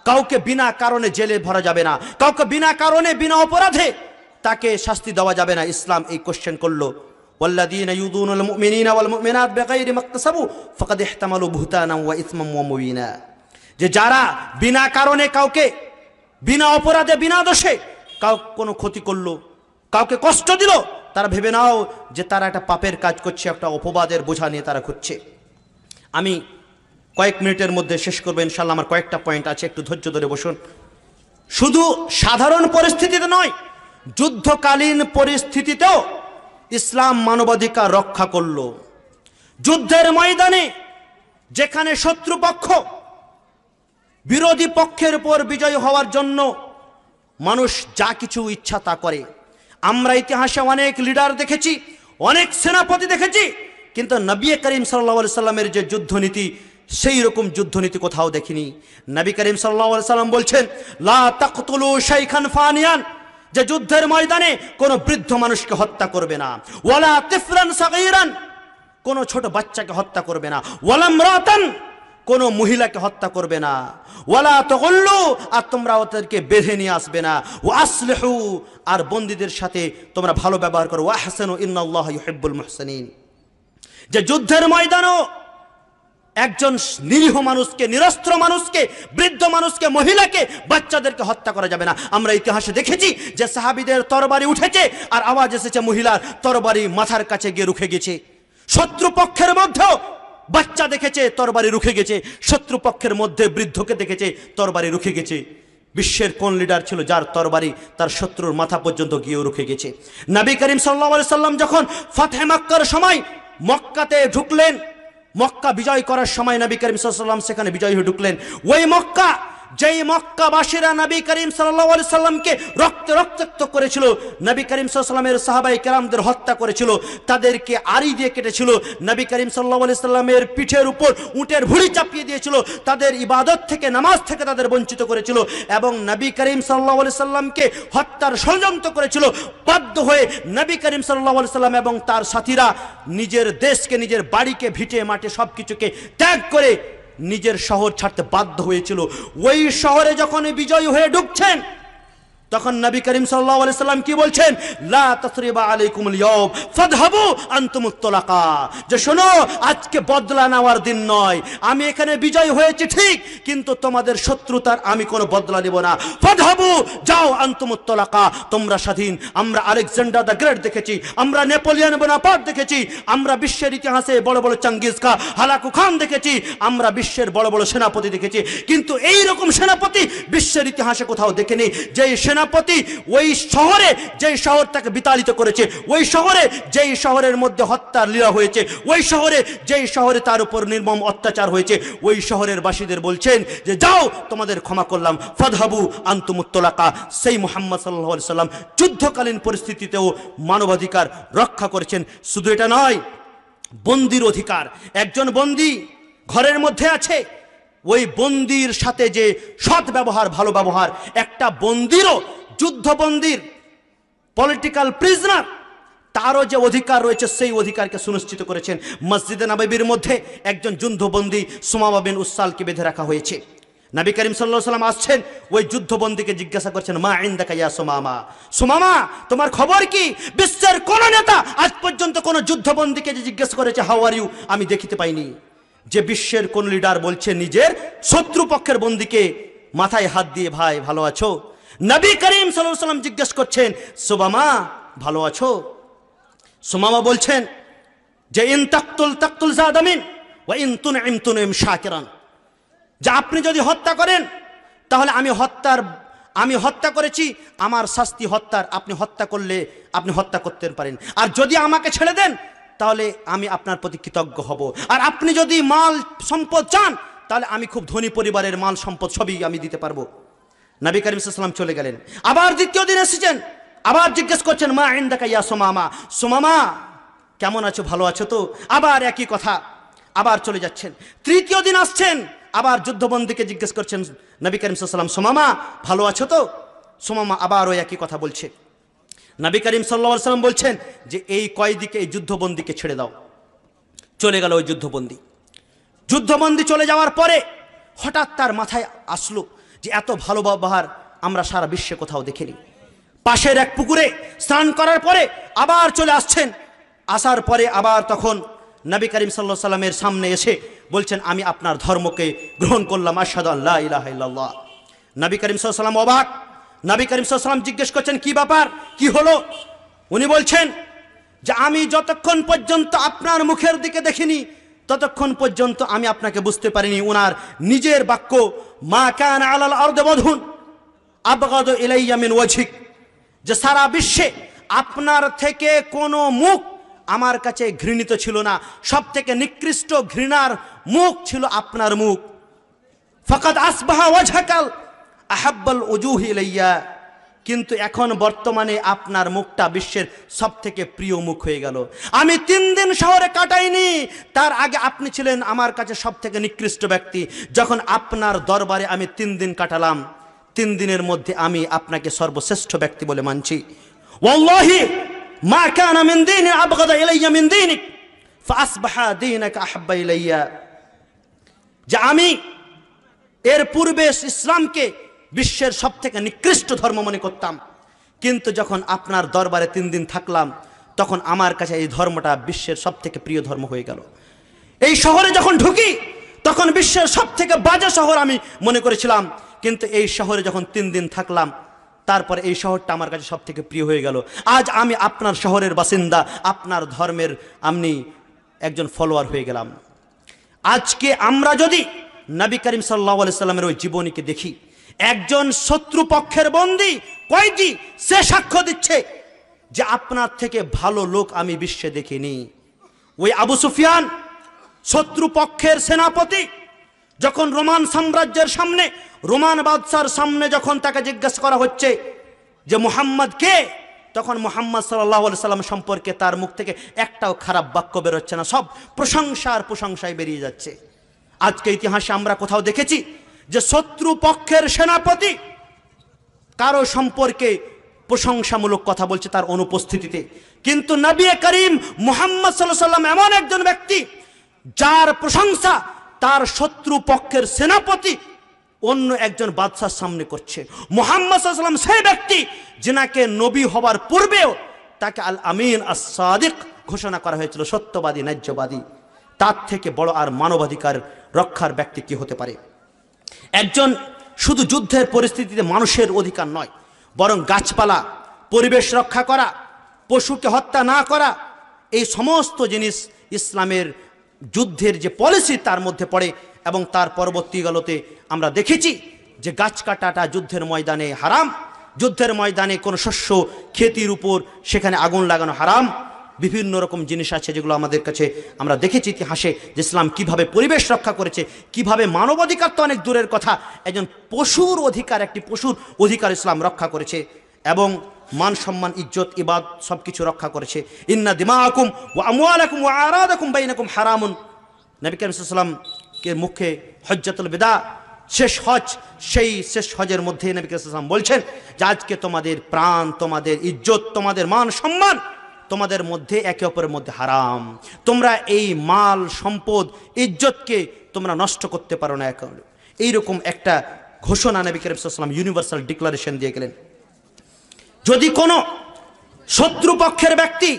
কাউকে বিনা কারণে জেলে ভরা যাবে না কাউকে বিনা কারণে বিনা অপরাধে তাকে শাস্তি দেওয়া যাবে না ইসলাম এই কোশ্চেন করলো যে যারা বিনা কারণে কাউকে বিনা অপরাধে বিনা দোষে কাউ কোনো ক্ষতি করলো কাউকে কষ্ট দিল তারা ভেবে নাও যে তারা একটা পাপের কাজ করছে একটা অপবাদের বোঝা নিয়ে তারা খুঁজছে আমি কয়েক মিনিটের মধ্যে শেষ করবো ইনশাল্লাহ আমার কয়েকটা পয়েন্ট আছে একটু ধৈর্য ধরে বসুন শুধু সাধারণ পরিস্থিতিতে নয় যুদ্ধকালীন পরিস্থিতিতেও ইসলাম মানবাধিকার রক্ষা করল যুদ্ধের ময়দানে যেখানে শত্রুপক্ষ বিরোধী পক্ষের উপর বিজয় হওয়ার জন্য মানুষ যা কিছু ইচ্ছা তা করে আমরা ইতিহাসে অনেক লিডার দেখেছি অনেক সেনাপতি দেখেছি কিন্তু নবী করিম সাল্লা সাল্লামের যে যুদ্ধনীতি সেই রকম যুদ্ধনীতি কোথাও দেখিনি নবী করিম সাল্লা সাল্লাম বলছেন লা তখতুলু শাইখান ফানিয়ান যে যুদ্ধের ময়দানে কোনো বৃদ্ধ মানুষকে হত্যা করবে না ওয়ালা তিফরান সাগীরান কোনো ছোট বাচ্চাকে হত্যা করবে না ওয়ালাম রাতান কোনো মহিলাকে হত্যা করবে না ওয়ালা তগল্লু আর তোমরা ওদেরকে বেঁধে নিয়ে আসবে না ও আসলেহু আর বন্দীদের সাথে তোমরা ভালো ব্যবহার করো ওয়া হাসানু ইন্নআল্লাহ হেব্বুল মোহসানিন যে যুদ্ধের ময়দানও একজন নিরীহ মানুষকে নিরস্ত্র মানুষকে বৃদ্ধ মানুষকে মহিলাকে বাচ্চাদেরকে হত্যা করা যাবে না আমরা ইতিহাসে দেখেছি যে সাহাবিদের তরবারি উঠেছে আর আওয়াজ এসেছে মহিলার তরবারি মাথার কাছে গিয়ে রুখে গেছে শত্রুপক্ষের মধ্যেও বাচ্চা দেখেছে তরবারি রুখে গেছে শত্রুপক্ষের মধ্যে বৃদ্ধকে দেখেছে তরবারি রুখে গেছে বিশ্বের কোন লিডার ছিল যার তরবারি তার শত্রুর মাথা পর্যন্ত গিয়েও রুখে গেছে নাবি করিম সাল্লা সাল্লাম যখন ফাতে মক্কার সময় মক্কাতে ঢুকলেন মক্কা বিজয় করার সময় নবী করিম সাল্লাম সেখানে বিজয় হয়ে ঢুকলেন ওই মক্কা যেই মক্কাবাসীরা নবী করিম সাল্লি সাল্লামকে রক্ত রক্তাক্ত করেছিল নবী করিম সাল্লামের সাহাবাই কেরামদের হত্যা করেছিল তাদেরকে আড়ি দিয়ে কেটেছিল নবী করিম সাল্লা সাল্লামের পিঠের উপর উটের ভুড়ি চাপিয়ে দিয়েছিল তাদের ইবাদত থেকে নামাজ থেকে তাদের বঞ্চিত করেছিল এবং নবী করিম সাল্লা সাল্লামকে হত্যার ষড়যন্ত্র করেছিল বাধ্য হয়ে নবী করিম সাল্লা সাল্লাম এবং তার সাথীরা নিজের দেশকে নিজের বাড়িকে ভিটে মাঠে সব কিছুকে ত্যাগ করে নিজের শহর ছাড়তে বাধ্য হয়েছিল ওই শহরে যখন বিজয় হয়ে ঢুকছেন তখন নবী করিম সাল্লাম কি বলছেন যে শোনো আজকে বদলা নেওয়ার দিন নয় আমি এখানে বিজয় হয়েছি ঠিক কিন্তু তোমাদের শত্রুতার আমি কোনো বদলা না যাও আন্তমুত্তলাকা তোমরা স্বাধীন আমরা আলেকজান্ডার দ্য গ্রেট দেখেছি আমরা নেপোলিয়ান বোনাপাট দেখেছি আমরা বিশ্বের ইতিহাসে বড় বড় চাঙ্গিজ খা হালাকু খান দেখেছি আমরা বিশ্বের বড় বড় সেনাপতি দেখেছি কিন্তু এই রকম সেনাপতি বিশ্বের ইতিহাসে কোথাও দেখেনি যে সেনা সেনাপতি ওই শহরে যেই শহর তাকে বিতাড়িত করেছে ওই শহরে যেই শহরের মধ্যে হত্যার লীলা হয়েছে ওই শহরে যেই শহরে তার উপর নির্মম অত্যাচার হয়েছে ওই শহরের বাসীদের বলছেন যে যাও তোমাদের ক্ষমা করলাম ফদহাবু আন্তমুত্তলাকা সেই মোহাম্মদ সাল্লা সাল্লাম যুদ্ধকালীন পরিস্থিতিতেও মানবাধিকার রক্ষা করেছেন শুধু এটা নয় বন্দির অধিকার একজন বন্দি ঘরের মধ্যে আছে ওই বন্দির সাথে যে সৎ ব্যবহার ভালো ব্যবহার একটা বন্দিরও যুদ্ধবন্দির পলিটিক্যাল প্রিজনার তারও যে অধিকার রয়েছে সেই অধিকারকে সুনিশ্চিত করেছেন মসজিদে নাবিবির মধ্যে একজন যুদ্ধবন্দী সুমাবিন উসালকে বেঁধে রাখা হয়েছে নাবি করিম সাল্লা সাল্লাম আসছেন ওই যুদ্ধবন্দীকে জিজ্ঞাসা করছেন মা আইন দেখা ইয়া সুমামা সুমামা তোমার খবর কি বিশ্বের কোন নেতা আজ পর্যন্ত কোন যুদ্ধবন্দীকে যে জিজ্ঞাসা করেছে হাওয়ার আর ইউ আমি দেখিতে পাইনি যে বিশ্বের কোন লিডার বলছে নিজের শত্রুপক্ষের বন্দিকে মাথায় হাত দিয়ে ভাই ভালো আছো নবী করিম সাল্লাহ সাল্লাম জিজ্ঞেস করছেন সুবামা ভালো আছো সুমামা বলছেন যে ইন তাক্তুল তাক্তুল জাদামিন ও ইনতুন ইমতুন ইম শাকিরান যা আপনি যদি হত্যা করেন তাহলে আমি হত্যার আমি হত্যা করেছি আমার শাস্তি হত্যার আপনি হত্যা করলে আপনি হত্যা করতে পারেন আর যদি আমাকে ছেড়ে দেন তাহলে আমি আপনার প্রতি কৃতজ্ঞ হব আর আপনি যদি মাল সম্পদ চান তাহলে আমি খুব ধনী পরিবারের মাল সম্পদ সবই আমি দিতে পারবো নবী করিম সাল্লাম চলে গেলেন আবার দ্বিতীয় দিন এসেছেন আবার জিজ্ঞেস করছেন মা আইন দেখা ইয়া সোমামা সোমামা কেমন আছো ভালো আছো তো আবার একই কথা আবার চলে যাচ্ছেন তৃতীয় দিন আসছেন আবার যুদ্ধবন্দীকে জিজ্ঞেস করছেন নবী করিম সাল্লাম সোমামা ভালো আছো তো সোমামা আবার ওই একই কথা বলছে নাবী করিম সাল্লাম বলছেন যে এই কয়েদিকে এই যুদ্ধবন্দীকে ছেড়ে দাও চলে গেল ওই যুদ্ধবন্দী যুদ্ধবন্দী চলে যাওয়ার পরে হঠাৎ তার মাথায় আসলো যে এত ভালো ব্যবহার আমরা সারা বিশ্বে কোথাও দেখিনি পাশের এক পুকুরে স্নান করার পরে আবার চলে আসছেন আসার পরে আবার তখন নবী করিম সাল্লাহ সাল্লামের সামনে এসে বলছেন আমি আপনার ধর্মকে গ্রহণ করলাম আসাদ আল্লাহ ইলাহ নবী করিম সাল্লাম অবাক নাবি করিম সালাম জিজ্ঞেস করছেন কি ব্যাপার কি হলো উনি বলছেন যে আমি যতক্ষণ পর্যন্ত আপনার মুখের দিকে দেখিনি ততক্ষণ পর্যন্ত আমি আপনাকে বুঝতে পারিনি ওনার নিজের বাক্য মা কান আলাল অর্ধবধুন আবগদ ইলাইয়ামিন ওঝিক যে সারা বিশ্বে আপনার থেকে কোনো মুখ আমার কাছে ঘৃণিত ছিল না সব থেকে নিকৃষ্ট ঘৃণার মুখ ছিল আপনার মুখ ফকাত আসবাহা ওঝাকাল আহাব্বাল উজুহ ইলাইয়া কিন্তু এখন বর্তমানে আপনার মুখটা বিশ্বের সব থেকে প্রিয় মুখ হয়ে গেল আমি তিন দিন শহরে কাটাইনি তার আগে আপনি ছিলেন আমার কাছে সব থেকে নিকৃষ্ট ব্যক্তি যখন আপনার দরবারে আমি তিন দিন কাটালাম তিন দিনের মধ্যে আমি আপনাকে সর্বশ্রেষ্ঠ ব্যক্তি বলে মানছি যে আমি এর পূর্বে ইসলামকে বিশ্বের সব থেকে নিকৃষ্ট ধর্ম মনে করতাম কিন্তু যখন আপনার দরবারে তিন দিন থাকলাম তখন আমার কাছে এই ধর্মটা বিশ্বের সব থেকে প্রিয় ধর্ম হয়ে গেল এই শহরে যখন ঢুকি তখন বিশ্বের সব থেকে বাজে শহর আমি মনে করেছিলাম কিন্তু এই শহরে যখন তিন দিন থাকলাম তারপর এই শহরটা আমার কাছে সব থেকে প্রিয় হয়ে গেল আজ আমি আপনার শহরের বাসিন্দা আপনার ধর্মের আমি একজন ফলোয়ার হয়ে গেলাম আজকে আমরা যদি নবী করিম সাল্লা সাল্লামের ওই জীবনীকে দেখি একজন শত্রু পক্ষের বন্দী কয়টি সে সাক্ষ্য দিচ্ছে যে আপনার থেকে ভালো লোক আমি বিশ্বে দেখিনি ওই আবু সুফিয়ান শত্রু পক্ষের সেনাপতি যখন রোমান সাম্রাজ্যের সামনে রোমান বাদশার সামনে যখন তাকে জিজ্ঞাসা করা হচ্ছে যে মোহাম্মদ কে তখন মোহাম্মদ সাল্লাহ সাল্লাম সম্পর্কে তার মুখ থেকে একটাও খারাপ বাক্য বেরোচ্ছে না সব প্রশংসা আর প্রশংসায় বেরিয়ে যাচ্ছে আজকে ইতিহাসে আমরা কোথাও দেখেছি যে শত্রু পক্ষের সেনাপতি কারো সম্পর্কে প্রশংসামূলক কথা বলছে তার অনুপস্থিতিতে কিন্তু নবী করিম মোহাম্মদ সাল্লাম এমন একজন ব্যক্তি যার প্রশংসা তার শত্রু পক্ষের সেনাপতি অন্য একজন বাদশার সামনে করছে মোহাম্মদ সাল্লাম সেই ব্যক্তি যেনাকে নবী হবার পূর্বেও তাকে আল আমিন আসাদিক ঘোষণা করা হয়েছিল সত্যবাদী ন্যায্যবাদী তার থেকে বড় আর মানবাধিকার রক্ষার ব্যক্তি কি হতে পারে একজন শুধু যুদ্ধের পরিস্থিতিতে মানুষের অধিকার নয় বরং গাছপালা পরিবেশ রক্ষা করা পশুকে হত্যা না করা এই সমস্ত জিনিস ইসলামের যুদ্ধের যে পলিসি তার মধ্যে পড়ে এবং তার পরবর্তীকালতে আমরা দেখেছি যে গাছ কাটাটা যুদ্ধের ময়দানে হারাম যুদ্ধের ময়দানে কোনো শস্য ক্ষেতির উপর সেখানে আগুন লাগানো হারাম বিভিন্ন রকম জিনিস আছে যেগুলো আমাদের কাছে আমরা দেখেছি ইতিহাসে যে ইসলাম কীভাবে পরিবেশ রক্ষা করেছে কিভাবে মানবাধিকার তো অনেক দূরের কথা একজন পশুর অধিকার একটি পশুর অধিকার ইসলাম রক্ষা করেছে এবং মান সম্মান ইজ্জত ইবাদ সব কিছু রক্ষা করেছে ইন্না দিমা আকুম ও আমুয়ালাকুম ও বা বাইনাকুম হারামুন নবী কে মুখে হজ্জাতুল বেদা শেষ হজ সেই শেষ হজের মধ্যে নবী কৃষ্ণ বলছেন যে আজকে তোমাদের প্রাণ তোমাদের ইজ্জত তোমাদের মান সম্মান তোমাদের মধ্যে একে অপরের মধ্যে হারাম তোমরা এই মাল সম্পদ ইজ্জতকে তোমরা নষ্ট করতে পারো না এক এইরকম একটা ঘোষণা নবী করিম সাল্লাম ইউনিভার্সাল ডিক্লারেশন দিয়ে গেলেন যদি কোনো শত্রুপক্ষের ব্যক্তি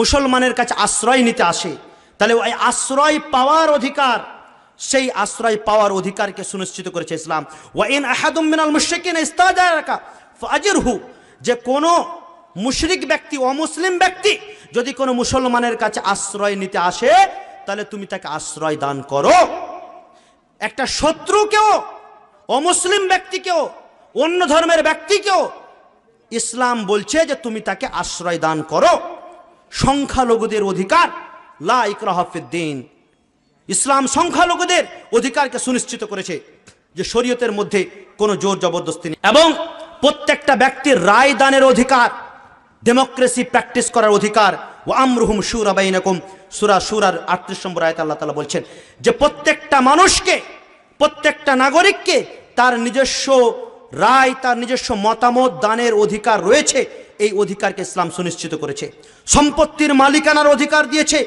মুসলমানের কাছে আশ্রয় নিতে আসে তাহলে ওই আশ্রয় পাওয়ার অধিকার সেই আশ্রয় পাওয়ার অধিকারকে সুনিশ্চিত করেছে ইসলাম ওয়াইন আহাদুমিনাল মুশিকিন ইস্তাজা রাখা ফাজির হু যে কোনো মুশরিক ব্যক্তি অমুসলিম ব্যক্তি যদি কোনো মুসলমানের কাছে আশ্রয় নিতে আসে তাহলে তুমি তাকে আশ্রয় দান করো একটা শত্রুকেও অমুসলিম ব্যক্তিকেও অন্য ধর্মের ব্যক্তিকেও ইসলাম বলছে যে তুমি তাকে আশ্রয় দান করো সংখ্যালঘুদের অধিকার লা ইকরাহফিদ্দিন ইসলাম সংখ্যালঘুদের অধিকারকে সুনিশ্চিত করেছে যে শরীয়তের মধ্যে কোনো জোর জবরদস্তি নেই এবং প্রত্যেকটা ব্যক্তির রায় দানের অধিকার ডেমোক্রেসি প্র্যাকটিস করার অধিকার ও আমরুহুম সুরা বাইনকুম সুরা সুরার আটত্রিশ নম্বর আয়তা আল্লাহ তালা বলছেন যে প্রত্যেকটা মানুষকে প্রত্যেকটা নাগরিককে তার নিজস্ব রায় তার নিজস্ব মতামত দানের অধিকার রয়েছে এই অধিকারকে ইসলাম সুনিশ্চিত করেছে সম্পত্তির মালিকানার অধিকার দিয়েছে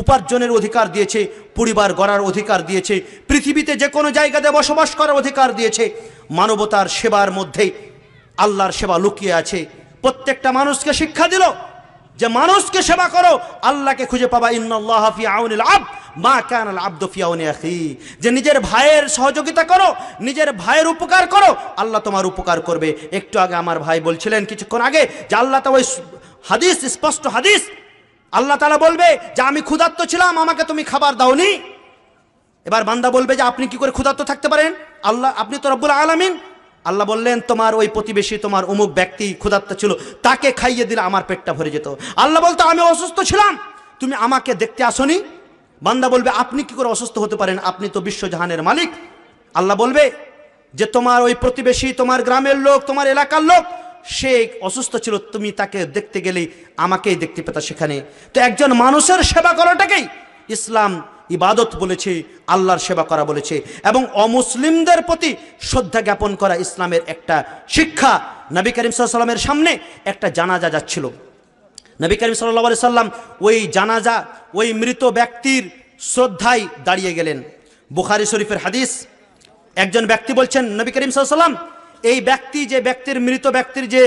উপার্জনের অধিকার দিয়েছে পরিবার গড়ার অধিকার দিয়েছে পৃথিবীতে যে কোনো জায়গাতে বসবাস করার অধিকার দিয়েছে মানবতার সেবার মধ্যে আল্লাহর সেবা লুকিয়ে আছে প্রত্যেকটা মানুষকে শিক্ষা দিল যে মানুষকে সেবা করো আল্লাহকে খুঁজে পাবা ইন্নআল্লাহ মা কানাল আব্দ আখি যে নিজের ভাইয়ের সহযোগিতা করো নিজের ভাইয়ের উপকার করো আল্লাহ তোমার উপকার করবে একটু আগে আমার ভাই বলছিলেন কিছুক্ষণ আগে যে আল্লাহ তা ওই হাদিস স্পষ্ট হাদিস আল্লাহ তালা বলবে যে আমি ক্ষুধার্ত ছিলাম আমাকে তুমি খাবার দাওনি এবার বান্দা বলবে যে আপনি কি করে ক্ষুধার্ত থাকতে পারেন আল্লাহ আপনি তো রব্বুল আলামিন আল্লাহ বললেন তোমার ওই প্রতিবেশী তোমার অমুক ব্যক্তি ক্ষুধার্ত ছিল তাকে খাইয়ে দিলে আমার পেটটা ভরে যেত আল্লাহ বলতো আমি অসুস্থ ছিলাম তুমি আমাকে দেখতে আসনি বান্দা বলবে আপনি কি করে অসুস্থ হতে পারেন আপনি তো বিশ্বজাহানের মালিক আল্লাহ বলবে যে তোমার ওই প্রতিবেশী তোমার গ্রামের লোক তোমার এলাকার লোক সে অসুস্থ ছিল তুমি তাকে দেখতে গেলেই আমাকেই দেখতে পেতা সেখানে তো একজন মানুষের সেবা করাটাকেই ইসলাম ইবাদত বলেছে আল্লাহর সেবা করা বলেছে এবং অমুসলিমদের প্রতি শ্রদ্ধা জ্ঞাপন করা ইসলামের একটা শিক্ষা নবী করিম সাল্লামের সামনে একটা জানাজা যাচ্ছিল নবী করিম সাল্লা সাল্লাম ওই জানাজা ওই মৃত ব্যক্তির শ্রদ্ধায় দাঁড়িয়ে গেলেন বুখারি শরীফের হাদিস একজন ব্যক্তি বলছেন নবী করিম সাল্লাম এই ব্যক্তি যে ব্যক্তির মৃত ব্যক্তির যে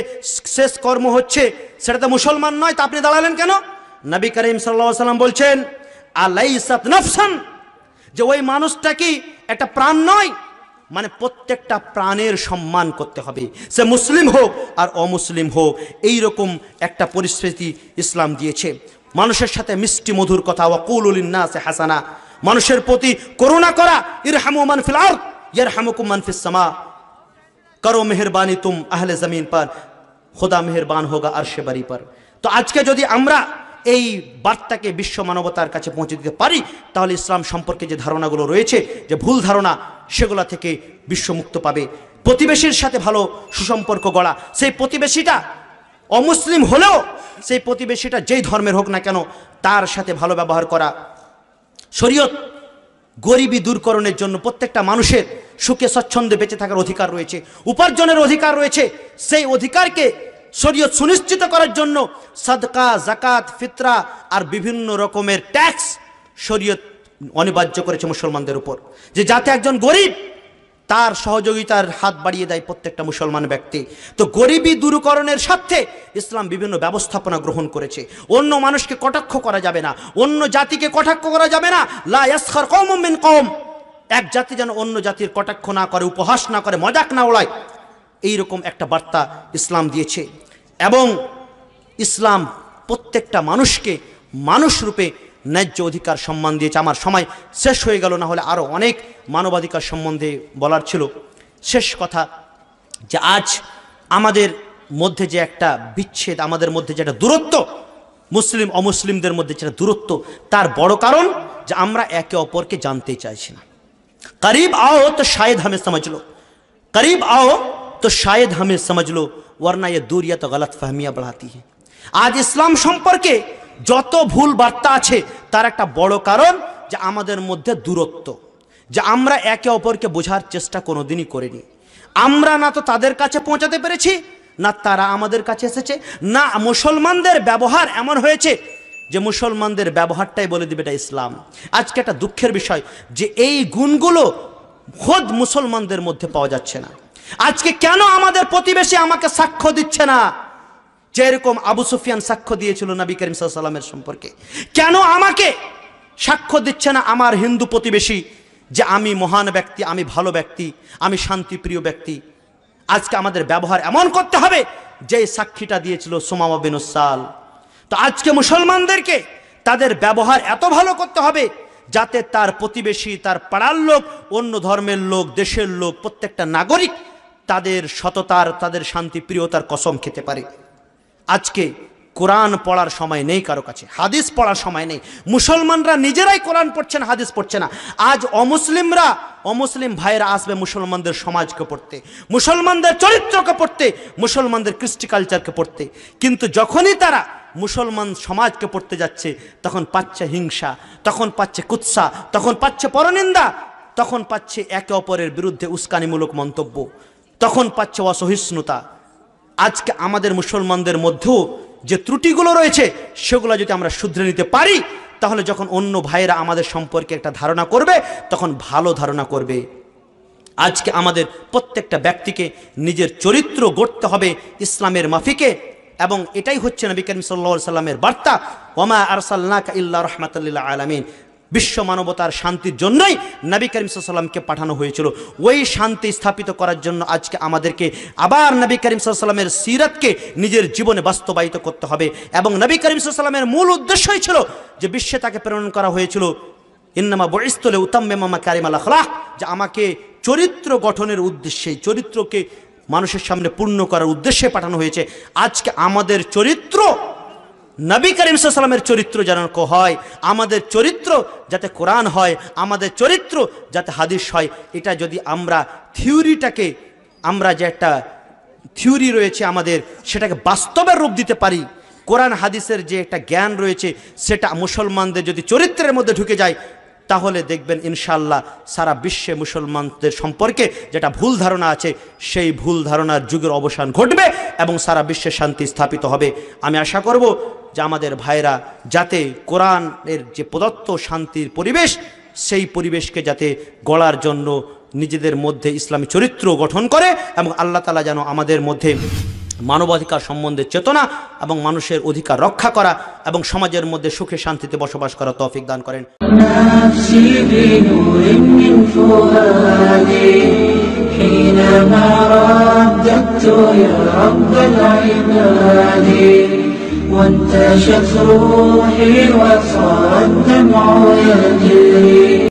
শেষ কর্ম হচ্ছে সেটা তো মুসলমান নয় তা আপনি দাঁড়ালেন কেন নবী করিম সাল্লাহ সাল্লাম বলছেন আলাইসাত নফসান যে ওই মানুষটা কি একটা প্রাণ নয় মানে প্রত্যেকটা প্রাণের সম্মান করতে হবে সে মুসলিম হোক আর অমুসলিম হোক এই রকম একটা পরিস্থিতি ইসলাম দিয়েছে মানুষের সাথে মিষ্টি মধুর কথা ওয়াকুল সে হাসানা মানুষের প্রতি করুণা করা ইরহামু মানফিল আর ইয়ারহামুকুম মানফিস সামা করো মেহরবানি তুম আহলে জমিন পর খোদা মেহরবান হোগা সে বাড়ি পর তো আজকে যদি আমরা এই বার্তাকে বিশ্ব মানবতার কাছে পৌঁছে দিতে পারি তাহলে ইসলাম সম্পর্কে যে ধারণাগুলো রয়েছে যে ভুল ধারণা সেগুলা থেকে বিশ্বমুক্ত পাবে প্রতিবেশীর সাথে ভালো সুসম্পর্ক গড়া সেই প্রতিবেশীটা অমুসলিম হলেও সেই প্রতিবেশীটা যেই ধর্মের হোক না কেন তার সাথে ভালো ব্যবহার করা শরীয়ত গরিবী দূরকরণের জন্য প্রত্যেকটা মানুষের সুখে স্বচ্ছন্দে বেঁচে থাকার অধিকার রয়েছে উপার্জনের অধিকার রয়েছে সেই অধিকারকে শরীয়ত সুনিশ্চিত করার জন্য সাদকা জাকাত ফিতরা আর বিভিন্ন রকমের ট্যাক্স শরীয়ত অনিবার্য করেছে মুসলমানদের উপর যে যাতে একজন গরিব তার সহযোগিতার হাত বাড়িয়ে দেয় প্রত্যেকটা মুসলমান ব্যক্তি তো গরিবি দূরকরণের সাথে ইসলাম বিভিন্ন ব্যবস্থাপনা গ্রহণ করেছে অন্য মানুষকে কটাক্ষ করা যাবে না অন্য জাতিকে কটাক্ষ করা যাবে না লাস্কার কম মিন কম এক জাতি যেন অন্য জাতির কটাক্ষ না করে উপহাস না করে মজাক না ওড়ায় এইরকম একটা বার্তা ইসলাম দিয়েছে এবং ইসলাম প্রত্যেকটা মানুষকে মানুষ রূপে ন্যায্য অধিকার সম্মান দিয়েছে আমার সময় শেষ হয়ে গেল না হলে আরও অনেক মানবাধিকার সম্বন্ধে বলার ছিল শেষ কথা যে আজ আমাদের মধ্যে যে একটা বিচ্ছেদ আমাদের মধ্যে যে একটা দূরত্ব মুসলিম অমুসলিমদের মধ্যে যেটা দূরত্ব তার বড় কারণ যে আমরা একে অপরকে জানতে চাইছি না করিব আও তো শায়দ হামে সমাজলো করিব আও तो शायद हमें समझ लो वरना यह दूरिया तो गलत फहमिया बढ़ाती है আজ ইসলাম সম্পর্কে যত ভুল বার্তা আছে তার একটা বড় কারণ যে আমাদের মধ্যে দূরত্ব যে আমরা একে অপরকে বোঝার চেষ্টা কোনোদিনই করিনি আমরা না তো তাদের কাছে পৌঁছাতে পেরেছি না তারা আমাদের কাছে এসেছে না মুসলমানদের ব্যবহার এমন হয়েছে যে মুসলমানদের ব্যবহারটাই বলে দিবে এটা ইসলাম আজকে একটা দুঃখের বিষয় যে এই গুণগুলো খোদ মুসলমানদের মধ্যে পাওয়া যাচ্ছে না আজকে কেন আমাদের প্রতিবেশী আমাকে সাক্ষ্য দিচ্ছে না যেরকম আবু সুফিয়ান সাক্ষ্য দিয়েছিল নবী করিম সাল্লামের সম্পর্কে কেন আমাকে সাক্ষ্য দিচ্ছে না আমার হিন্দু প্রতিবেশী যে আমি মহান ব্যক্তি আমি ভালো ব্যক্তি আমি শান্তিপ্রিয় ব্যক্তি আজকে আমাদের ব্যবহার এমন করতে হবে যে সাক্ষীটা দিয়েছিল সোমামা বিনুসাল তো আজকে মুসলমানদেরকে তাদের ব্যবহার এত ভালো করতে হবে যাতে তার প্রতিবেশী তার পাড়ার লোক অন্য ধর্মের লোক দেশের লোক প্রত্যেকটা নাগরিক তাদের সততার তাদের শান্তিপ্রিয়তার কসম খেতে পারে আজকে কোরআন পড়ার সময় নেই কারো কাছে হাদিস পড়ার সময় নেই মুসলমানরা নিজেরাই কোরআন পড়ছে না হাদিস পড়ছে না আজ অমুসলিমরা অমুসলিম ভাইয়েরা আসবে মুসলমানদের সমাজকে পড়তে মুসলমানদের চরিত্রকে পড়তে মুসলমানদের কৃষ্টি কালচারকে পড়তে কিন্তু যখনই তারা মুসলমান সমাজকে পড়তে যাচ্ছে তখন পাচ্ছে হিংসা তখন পাচ্ছে কুৎসা তখন পাচ্ছে পরনিন্দা তখন পাচ্ছে একে অপরের বিরুদ্ধে উস্কানিমূলক মন্তব্য তখন পাচ্ছে অসহিষ্ণুতা আজকে আমাদের মুসলমানদের মধ্যেও যে ত্রুটিগুলো রয়েছে সেগুলো যদি আমরা শুধরে নিতে পারি তাহলে যখন অন্য ভাইয়েরা আমাদের সম্পর্কে একটা ধারণা করবে তখন ভালো ধারণা করবে আজকে আমাদের প্রত্যেকটা ব্যক্তিকে নিজের চরিত্র গড়তে হবে ইসলামের মাফিকে এবং এটাই হচ্ছে নবী করিম সাল্লা সাল্লামের বার্তা ওমা আরসাল্লাক ইল্লা রহমাতাল্লিল্লা আলমিন বিশ্ব মানবতার শান্তির জন্যই নবী করিম সাল্লামকে পাঠানো হয়েছিল ওই শান্তি স্থাপিত করার জন্য আজকে আমাদেরকে আবার নবী করিম সাল্লামের সিরাতকে নিজের জীবনে বাস্তবায়িত করতে হবে এবং নবী করিম সাল্লামের মূল উদ্দেশ্যই ছিল যে বিশ্বে তাকে প্রেরণ করা হয়েছিল ইন্নামা বইস্তলে উতাম্মেমামা কারিমাল আখলাহ যে আমাকে চরিত্র গঠনের উদ্দেশ্যে চরিত্রকে মানুষের সামনে পূর্ণ করার উদ্দেশ্যে পাঠানো হয়েছে আজকে আমাদের চরিত্র নবী করিম সালামের চরিত্র যেন হয় আমাদের চরিত্র যাতে কোরআন হয় আমাদের চরিত্র যাতে হাদিস হয় এটা যদি আমরা থিওরিটাকে আমরা যে একটা থিওরি রয়েছে আমাদের সেটাকে বাস্তবের রূপ দিতে পারি কোরআন হাদিসের যে একটা জ্ঞান রয়েছে সেটা মুসলমানদের যদি চরিত্রের মধ্যে ঢুকে যায় তাহলে দেখবেন ইনশাল্লাহ সারা বিশ্বে মুসলমানদের সম্পর্কে যেটা ভুল ধারণা আছে সেই ভুল ধারণার যুগের অবসান ঘটবে এবং সারা বিশ্বে শান্তি স্থাপিত হবে আমি আশা করব যে আমাদের ভাইরা যাতে কোরআনের যে প্রদত্ত শান্তির পরিবেশ সেই পরিবেশকে যাতে গড়ার জন্য নিজেদের মধ্যে ইসলামী চরিত্র গঠন করে এবং আল্লাহ তালা যেন আমাদের মধ্যে মানবাধিকার সম্বন্ধে চেতনা এবং মানুষের অধিকার রক্ষা করা এবং সমাজের মধ্যে সুখে শান্তিতে বসবাস করা তৌফিক দান করেন روحي وصار الدمع يجري